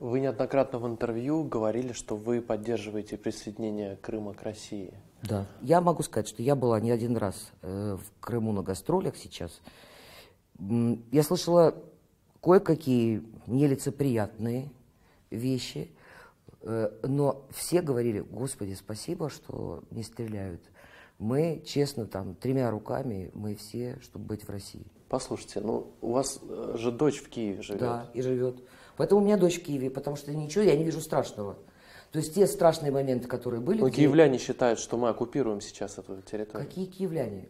Вы неоднократно в интервью говорили, что вы поддерживаете присоединение Крыма к России. Да. Я могу сказать, что я была не один раз э, в Крыму на гастролях сейчас. Я слышала кое-какие нелицеприятные вещи, э, но все говорили, господи, спасибо, что не стреляют мы, честно, там, тремя руками, мы все, чтобы быть в России. Послушайте, ну, у вас э, же дочь в Киеве живет. Да, и живет. Поэтому у меня дочь в Киеве, потому что ничего я не вижу страшного. То есть те страшные моменты, которые были... Но где... киевляне считают, что мы оккупируем сейчас эту территорию. Какие киевляне?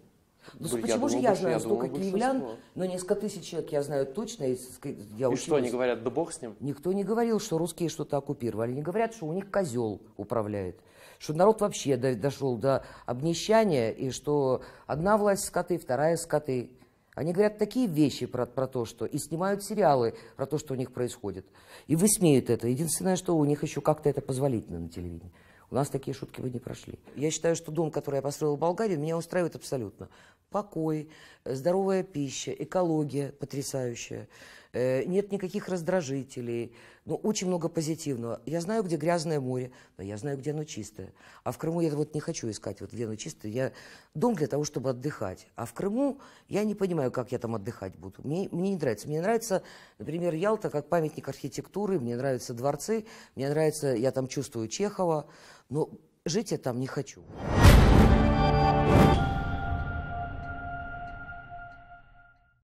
Ну, почему думал, же я знаю я столько думал, киевлян, но несколько тысяч человек я знаю точно. И, я и что они говорят, да бог с ним? Никто не говорил, что русские что-то оккупировали. Они говорят, что у них козел управляет. Что народ вообще до, дошел до обнищания, и что одна власть скоты, вторая скоты. Они говорят такие вещи про, про то, что... И снимают сериалы про то, что у них происходит. И высмеют это. Единственное, что у них еще как-то это позволительно на телевидении. У нас такие шутки бы не прошли. Я считаю, что дом, который я построила в Болгарии, меня устраивает абсолютно. Покой, э, здоровая пища, экология потрясающая, Э, нет никаких раздражителей, ну, очень много позитивного. Я знаю, где грязное море, но я знаю, где оно чистое. А в Крыму я вот не хочу искать, вот где оно чистое. Я дом для того, чтобы отдыхать. А в Крыму я не понимаю, как я там отдыхать буду. Мне, мне не нравится. Мне нравится, например, Ялта как памятник архитектуры, мне нравятся дворцы, мне нравится, я там чувствую Чехова, но жить я там не хочу.